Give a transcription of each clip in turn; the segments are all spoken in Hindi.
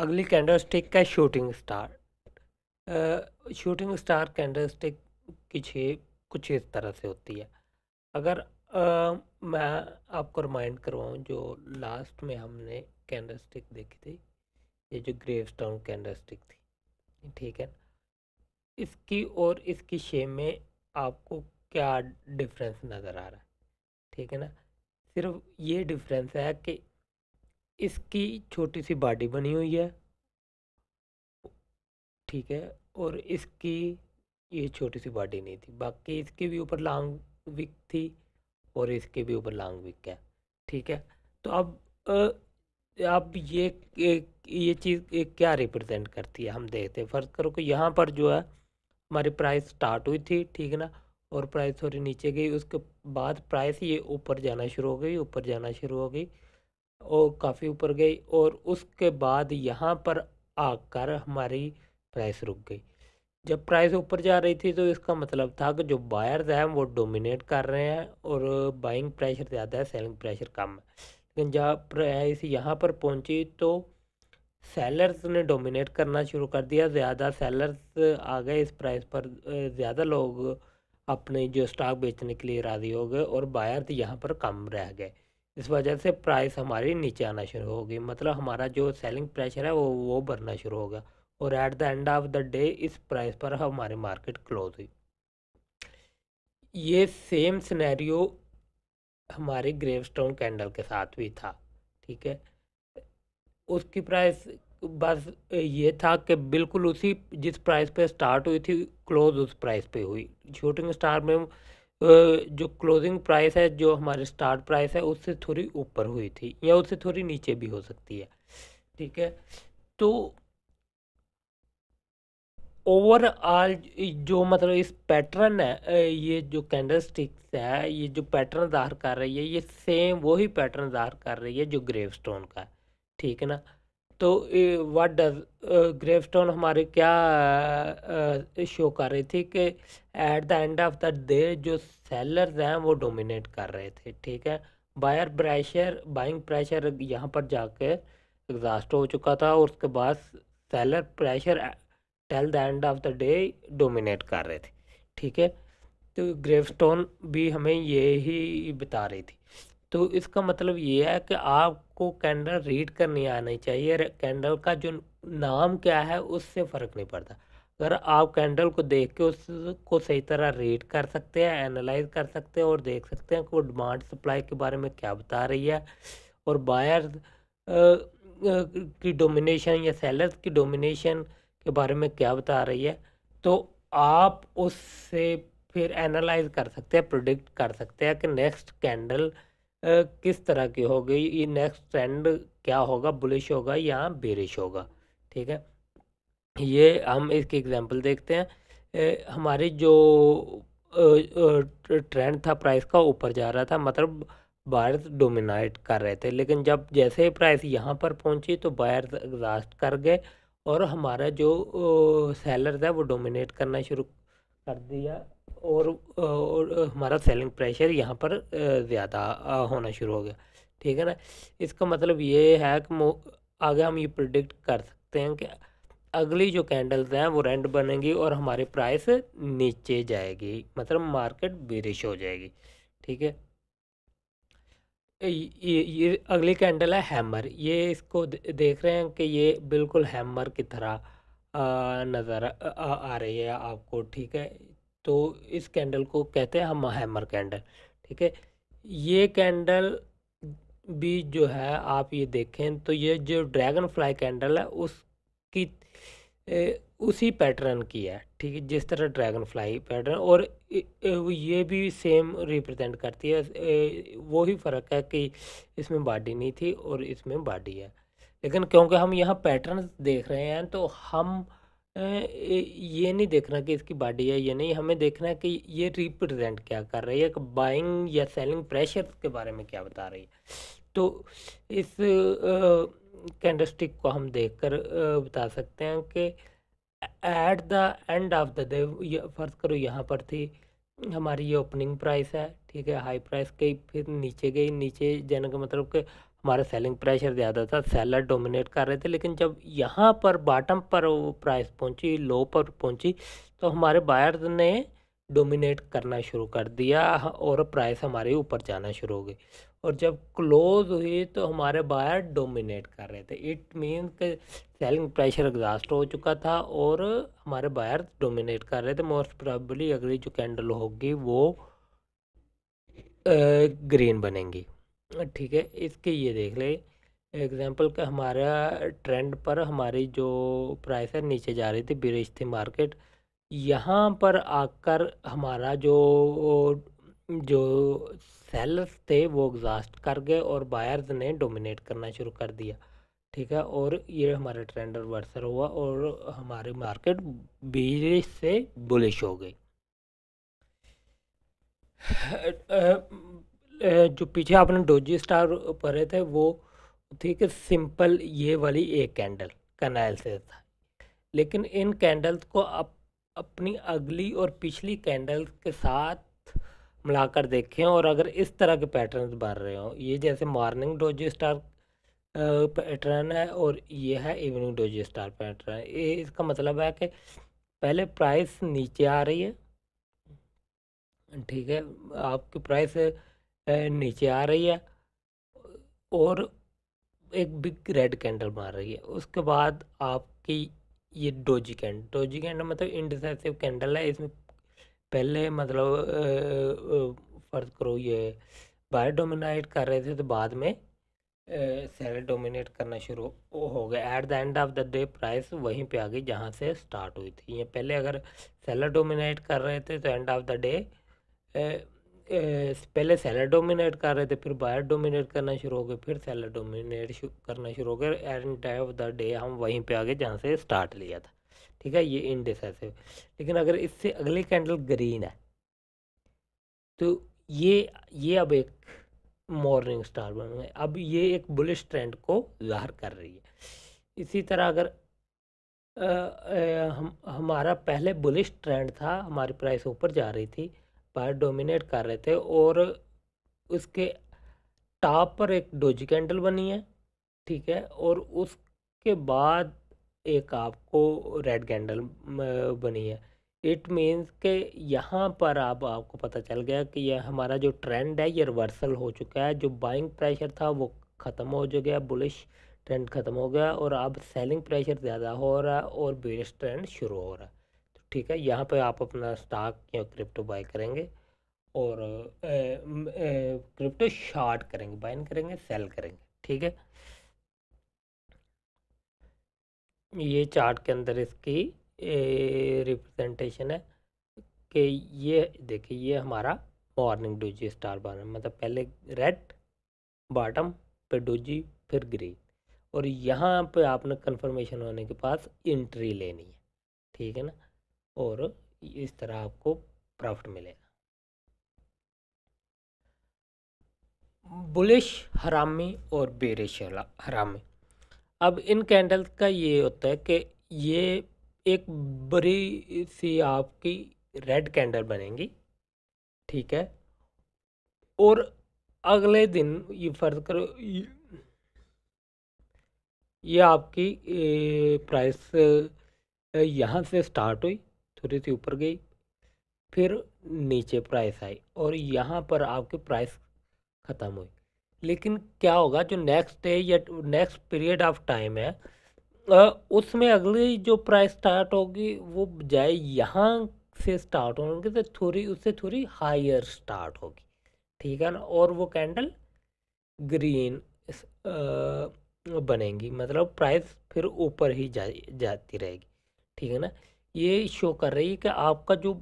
अगली कैंडल स्टिक का shooting star shooting star candle stick की कुछ इस तरह से होती है अगर आ, मैं आपको रिमाइंड करवाऊँ जो लास्ट में हमने कैंडल स्टिक देखी थी ये जो ग्रेव स्टोन कैंडल स्टिक थी ठीक है इसकी और इसकी शेप में आपको क्या डिफरेंस नज़र आ रहा है ठीक है ना सिर्फ ये डिफरेंस है कि इसकी छोटी सी बॉडी बनी हुई है ठीक है और इसकी ये छोटी सी बॉडी नहीं थी बाकी इसके भी ऊपर लॉन्ग विक थी और इसके भी ऊपर लॉन्ग विक है ठीक है तो अब अब ये ये चीज़ क्या रिप्रेजेंट करती है हम देखते हैं फर्ज करो कि यहाँ पर जो है हमारी प्राइस स्टार्ट हुई थी ठीक है ना और प्राइस थोड़ी नीचे गई उसके बाद प्राइस ये ऊपर जाना शुरू हो गई ऊपर जाना शुरू हो गई और काफ़ी ऊपर गई और उसके बाद यहाँ पर आकर हमारी प्राइस रुक गई जब प्राइस ऊपर जा रही थी तो इसका मतलब था कि जो बायर्स हैं वो डोमिनेट कर रहे हैं और बाइंग प्रेशर ज़्यादा है सेलिंग प्रेशर कम है लेकिन जब प्राइस यहाँ पर पहुँची तो सेलर्स ने डोमिनेट करना शुरू कर दिया ज़्यादा सेलर्स आ गए इस प्राइस पर ज़्यादा लोग अपने जो स्टॉक बेचने के लिए राज़ी हो गए और बायर्स यहाँ पर कम रह गए इस वजह से प्राइस हमारी नीचे आना शुरू होगी मतलब हमारा जो सेलिंग प्रेशर है वो वो बढ़ना शुरू होगा और at the end of the day इस प्राइस पर हमारी मार्केट क्लोज हुई ये सेम सिनेरियो हमारे ग्रेवस्टोन कैंडल के साथ भी था ठीक है उसकी प्राइस बस ये था कि बिल्कुल उसी जिस प्राइस पे स्टार्ट हुई थी क्लोज उस प्राइस पे हुई शूटिंग स्टार में जो क्लोजिंग प्राइस है जो हमारे स्टार्ट प्राइस है उससे थोड़ी ऊपर हुई थी या उससे थोड़ी नीचे भी हो सकती है ठीक है तो ओवरऑल जो मतलब इस पैटर्न है ये जो कैंडल स्टिक्स है ये जो पैटर्न ज़ाहिर कर रही है ये सेम वही पैटर्न ज़ाहिर कर रही है जो ग्रेव स्टोन का ठीक है ना तो व्हाट डज ग्रेवस्टोन हमारे क्या शो कर रही थी कि at the end of the day जो सेलर्स हैं वो डोमिनेट कर रहे थे ठीक है बायर प्रेशर बाइंग प्रेशर यहाँ पर जाके एग्जास्ट हो चुका था और उसके बाद seller pressure till the end of the day dominate कर रहे थे ठीक है तो ग्रेवस्टोन भी हमें ये ही बता रही थी तो इसका मतलब ये है कि आपको कैंडल रीड करनी आनी चाहिए कैंडल का जो नाम क्या है उससे फ़र्क नहीं पड़ता अगर आप कैंडल को देख के उसको सही तरह रीड कर सकते हैं एनालाइज कर सकते हैं और देख सकते हैं कि वो डिमांड सप्लाई के बारे में क्या बता रही है और बायर की डोमिनेशन या सेलर्स की डोमिनेशन के बारे में क्या बता रही है तो आप उससे फिर एनालाइज कर सकते हैं प्रोडिक्ट कर सकते हैं कि नेक्स्ट कैंडल किस तरह की होगी ये नेक्स्ट ट्रेंड क्या होगा बुलिश होगा या बेरिश होगा ठीक है ये हम इसकी एग्जांपल देखते हैं हमारे जो ट्रेंड था प्राइस का ऊपर जा रहा था मतलब बायर्स डोमिनेट कर रहे थे लेकिन जब जैसे ही प्राइस यहाँ पर पहुँची तो बायर्स एग्जास्ट कर गए और हमारा जो सेलर था वो डोमिनेट करना शुरू कर दिया और, और हमारा सेलिंग प्रेशर यहाँ पर ज़्यादा होना शुरू हो गया ठीक है ना इसका मतलब ये है कि आगे हम ये प्रोडिक्ट कर सकते हैं कि अगली जो कैंडल्स हैं वो रेंट बनेंगी और हमारे प्राइस नीचे जाएगी मतलब मार्केट बिरिश हो जाएगी ठीक है ये ये अगली कैंडल है हैमर ये इसको देख रहे हैं कि ये बिल्कुल हैमर की तरह नज़र आ, आ रही है आपको ठीक है तो इस कैंडल को कहते हैं हम हैमर कैंडल ठीक है ये कैंडल भी जो है आप ये देखें तो ये जो ड्रैगन फ्लाई कैंडल है उसकी ए, उसी पैटर्न की है ठीक है जिस तरह ड्रैगन फ्लाई पैटर्न और ये भी सेम रिप्रेजेंट करती है वो ही फ़र्क है कि इसमें बॉडी नहीं थी और इसमें बॉडी है लेकिन क्योंकि हम यहाँ पैटर्न देख रहे हैं तो हम ये नहीं देखना कि इसकी बॉडी है या नहीं हमें देखना है कि ये रिप्रेजेंट क्या कर रही है एक बाइंग या सेलिंग प्रेशर के बारे में क्या बता रही है तो इस कैंडल स्टिक को हम देखकर बता सकते हैं कि at the end of the day फर्ज करो यहाँ पर थी हमारी ये ओपनिंग प्राइस है ठीक है हाई प्राइस गई फिर नीचे गई नीचे जाने का मतलब कि हमारा सेलिंग प्रेशर ज़्यादा था सेलर डोमिनेट कर रहे थे लेकिन जब यहाँ पर बॉटम पर वो प्राइस पहुँची लो पर पहुँची तो हमारे बायर्स ने डोमिनेट करना शुरू कर दिया और प्राइस हमारे ऊपर जाना शुरू हो गई और जब क्लोज हुई तो हमारे बायर डोमिनेट कर रहे थे इट मीन के सेलिंग प्रेशर एग्जास्ट हो चुका था और हमारे बायर डोमिनेट कर रहे थे मोस्ट प्रॉबली अगली जो कैंडल होगी वो ग्रीन बनेंगी ठीक है इसके ये देख ले एग्जांपल का हमारा ट्रेंड पर हमारी जो प्राइस है नीचे जा रही थी ब्रिज थी मार्केट यहाँ पर आकर हमारा जो जो सेलर्स थे वो एग्जास्ट कर गए और बायर्स ने डोमिनेट करना शुरू कर दिया ठीक है और ये हमारा ट्रेंड रिवर्सल हुआ और हमारी मार्केट ब्रिज से बुलिश हो गई जो पीछे आपने डोजी स्टार भरे थे वो थी कि सिंपल ये वाली एक कैंडल कनाइल से था लेकिन इन कैंडल्स को आप अपनी अगली और पिछली कैंडल्स के साथ मिलाकर देखें और अगर इस तरह के पैटर्न बन रहे हों ये जैसे मॉर्निंग डोजी स्टार पैटर्न है और ये है इवनिंग डोजी स्टार पैटर्न ये इसका मतलब है कि पहले प्राइस नीचे आ रही है ठीक है आपकी प्राइस नीचे आ रही है और एक बिग रेड कैंडल मार रही है उसके बाद आपकी ये डोजी कैंडल डोजी कैंडल मतलब इंडिसाइसिव कैंडल है इसमें पहले मतलब फर्ज करो ये बाय डोमिनेट कर रहे थे तो बाद में सेल डोमिनेट करना शुरू हो गया at the end of the day price वहीं पे आ गई जहाँ से स्टार्ट हुई थी ये पहले अगर सेलर डोमिनेट कर रहे थे तो एंड ऑफ द डे पहले सेलर डोमिनेट कर रहे थे फिर बायर डोमिनेट करना शुरू हो गए फिर सेलर डोमिनेट करना शुरू हो गए end time of the day हम वहीं पे आगे जहाँ से स्टार्ट लिया था ठीक है ये इनडिसेसिव लेकिन अगर इससे अगले कैंडल ग्रीन है तो ये ये अब एक मॉर्निंग स्टार बन गए अब ये एक बुलिश ट्रेंड को जाहिर कर रही है इसी तरह अगर आ, आ, हम हमारा पहले बुलिश ट्रेंड था हमारी प्राइस ऊपर जा रही थी पर डोमिनेट कर रहे थे और उसके टॉप पर एक डोजी कैंडल बनी है ठीक है और उसके बाद एक आपको रेड कैंडल बनी है इट मीन्स के यहाँ पर आप आपको पता चल गया कि यह हमारा जो ट्रेंड है ये रिवर्सल हो चुका है जो बाइंग प्रेशर था वो ख़त्म हो गया बुलिश ट्रेंड ख़त्म हो गया और अब सेलिंग प्रेशर ज़्यादा हो रहा है और बेरिश ट्रेंड शुरू हो रहा है ठीक है यहाँ पे आप अपना स्टॉक या क्रिप्टो बाय करेंगे और ए, ए, क्रिप्टो शॉर्ट करेंगे बाइन करेंगे सेल करेंगे ठीक है ये चार्ट के अंदर इसकी रिप्रेजेंटेशन है कि ये देखिए ये हमारा मॉर्निंग डोजी स्टार बार मतलब पहले रेड बॉटम पे डोजी फिर ग्रीन और यहाँ पे आपने कंफर्मेशन होने के पास एंट्री लेनी है ठीक है ना और इस तरह आपको प्रॉफिट मिलेगा बुलिश हरामी और बेरिश हरामी अब इन कैंडल्स का ये होता है कि ये एक बड़ी सी आपकी रेड कैंडल बनेंगी ठीक है और अगले दिन ये फर्ज करो ये आपकी प्राइस यहाँ से स्टार्ट हुई फरीसी ऊपर गई फिर नीचे प्राइस आई और यहाँ पर आपकी प्राइस ख़त्म हुई लेकिन क्या होगा जो नेक्स्ट डे या नेक्स्ट पीरियड ऑफ टाइम है उसमें अगली जो प्राइस स्टार्ट होगी वो बजाय यहाँ से स्टार्ट होगी तो थोड़ी उससे थोड़ी हायर स्टार्ट होगी ठीक है ना और वो कैंडल ग्रीन बनेंगी मतलब प्राइस फिर ऊपर ही जा, जाती रहेगी ठीक है ना ये शो कर रही है कि आपका जो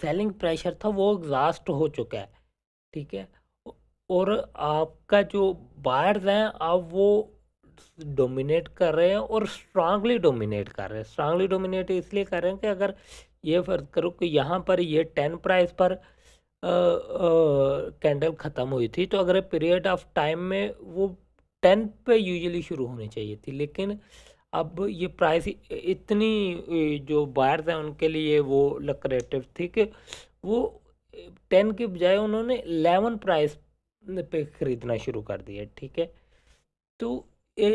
सेलिंग प्रेशर था वो एग्जास्ट हो चुका है ठीक है और आपका जो बायर्स हैं आप वो डोमिनेट कर रहे हैं और स्ट्रांगली डोमिनेट कर रहे हैं स्ट्रांगली डोमिनेट इसलिए कर रहे हैं कि अगर ये फर्ज करो कि यहाँ पर ये टेन प्राइस पर कैंडल ख़त्म हुई थी तो अगर पीरियड ऑफ टाइम में वो टेन पे यूजुअली शुरू होनी चाहिए थी लेकिन अब ये प्राइस इतनी जो बायर्स हैं उनके लिए वो लक्रेटिव थी कि वो टेन के बजाय उन्होंने एलेवन प्राइस पे ख़रीदना शुरू कर दिया ठीक है तो ये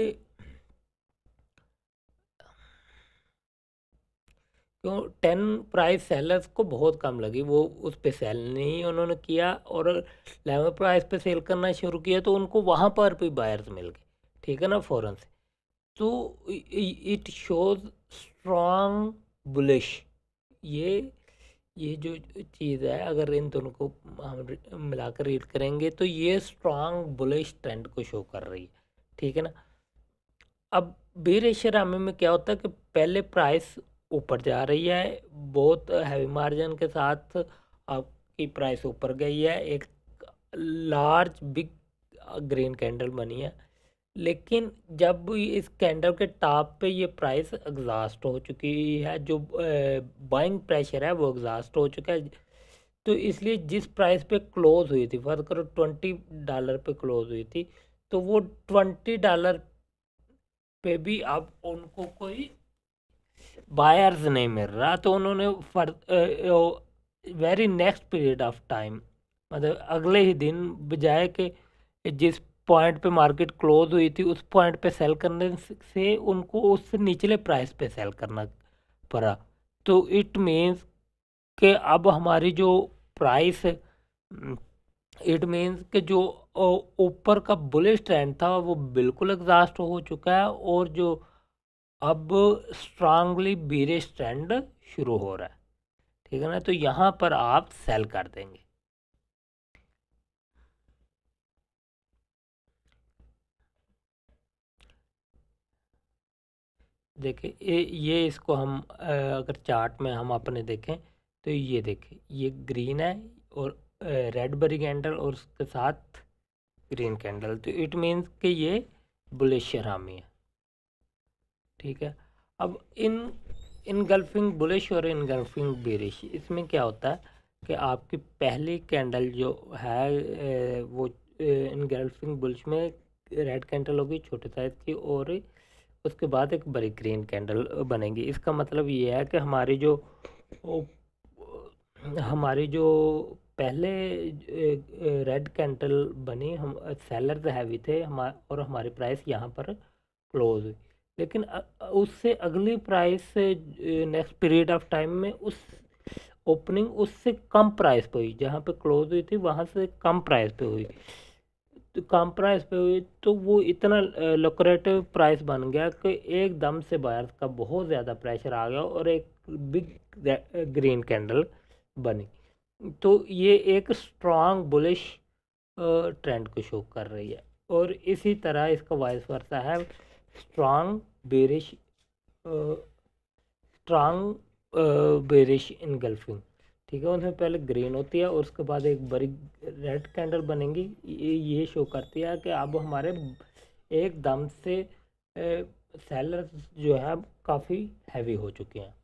क्यों टेन प्राइस सेलर्स को बहुत कम लगी वो उस पर सेल नहीं उन्होंने किया और लेवन प्राइस पे सेल करना शुरू किया तो उनको वहाँ पर भी बायर्स मिल गए ठीक है ना फ़ौरन से तो इट शोज स्ट्रॉन्ग बुलिश ये ये जो चीज़ है अगर इन दोनों को हम मिलाकर रीड करेंगे तो ये स्ट्रॉन्ग बुलिश ट्रेंड को शो कर रही है ठीक है ना अब बी रेशर में क्या होता है कि पहले प्राइस ऊपर जा रही है बहुत हैवी मार्जिन के साथ आपकी प्राइस ऊपर गई है एक लार्ज बिग ग्रीन कैंडल बनी है लेकिन जब इस कैंडल के टॉप पे ये प्राइस एग्ज़ास्ट हो चुकी है जो बाइंग प्रेशर है वो एग्ज़ास्ट हो चुका है तो इसलिए जिस प्राइस पे क्लोज़ हुई थी फर्ज करो ट्वेंटी डॉलर पे क्लोज़ हुई थी तो वो ट्वेंटी डॉलर पे भी अब उनको कोई बायर्स नहीं मिल रहा तो उन्होंने for the very next period of time मतलब अगले ही दिन बजाय के जिस पॉइंट पे मार्केट क्लोज हुई थी उस पॉइंट पे सेल करने से उनको उससे निचले प्राइस पे सेल करना पड़ा तो इट मीन्स कि अब हमारी जो प्राइस इट मीन्स कि जो ऊपर का बुलिश ट्रेंड था वो बिल्कुल एग्जास्ट हो चुका है और जो अब स्ट्रांगली बीरिश ट्रेंड शुरू हो रहा है ठीक है ना तो यहाँ पर आप सेल कर देंगे देखे ये ये इसको हम अगर चार्ट में हम अपने देखें तो ये देखें ये ग्रीन है और रेड बरी कैंडल और उसके साथ ग्रीन कैंडल तो इट मीन्स कि ये बुलिश हरामी है ठीक है अब इन इनगल्फिंग बुलिश और इनगल्फिंग बेरिश इसमें क्या होता है कि आपकी पहली कैंडल जो है वो इनगल्फिंग बुलिश में रेड कैंडल होगी छोटे साइज की और उसके बाद एक बड़ी ग्रीन कैंडल बनेगी इसका मतलब ये है कि हमारी जो हमारी जो पहले रेड कैंडल बनी हम सेलर्स हैवी थे हम और हमारी प्राइस यहाँ पर क्लोज हुई लेकिन उससे अगली price next period of time में उस ओपनिंग उससे कम प्राइस पे हुई जहाँ पे क्लोज हुई थी वहाँ से कम प्राइस पे हुई कम प्राइस पे हुई तो वो इतना लोक्रेटिव प्राइस बन गया कि एकदम से बाहर का बहुत ज़्यादा प्रेशर आ गया और एक बिग ग्रीन कैंडल बनी तो ये एक स्ट्रांग बुलिश ट्रेंड को शो कर रही है और इसी तरह इसका वाइस वर्षा है strong bearish strong bearish engulfing ठीक है उनमें पहले ग्रीन होती है और उसके बाद एक बड़ी रेड कैंडल बनेंगी ये शो करती है कि अब हमारे एकदम से सेलर्स जो है काफ़ी हैवी हो चुके हैं